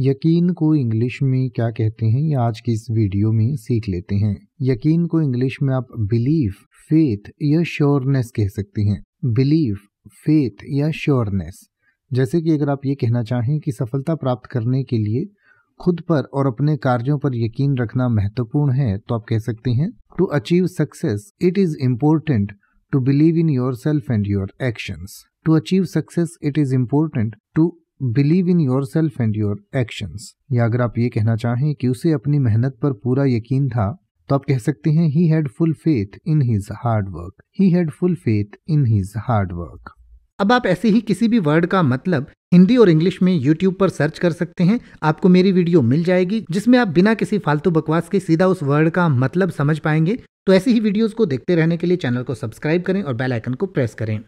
यकीन को इंग्लिश में क्या कहते हैं ये आज की इस वीडियो में सीख लेते हैं यकीन को इंग्लिश में आप बिलीफ फेथ या श्योरनेस कह सकते हैं बिलीफ फेथ या श्योरनेस जैसे कि अगर आप ये कहना चाहें कि सफलता प्राप्त करने के लिए खुद पर और अपने कार्यों पर यकीन रखना महत्वपूर्ण है तो आप कह सकते हैं to achieve success it is important to believe in your self and your action to achieve success it is important to believe in your self and your actions या अगर आप ये कहना चाहें कि उसे अपनी मेहनत पर पूरा यकीन था तो आप कह सकते हैं he had full faith in his hard work he had full faith in his hard work अब आप ऐसे ही किसी भी वर्ड का मतलब हिंदी और इंग्लिश में यूट्यूब पर सर्च कर सकते हैं आपको मेरी वीडियो मिल जाएगी जिसमें आप बिना किसी फालतू बकवास के सीधा उस वर्ड का मतलब समझ पाएंगे तो ऐसी ही वीडियोस को देखते रहने के लिए चैनल को सब्सक्राइब करें और बेल आइकन को प्रेस करें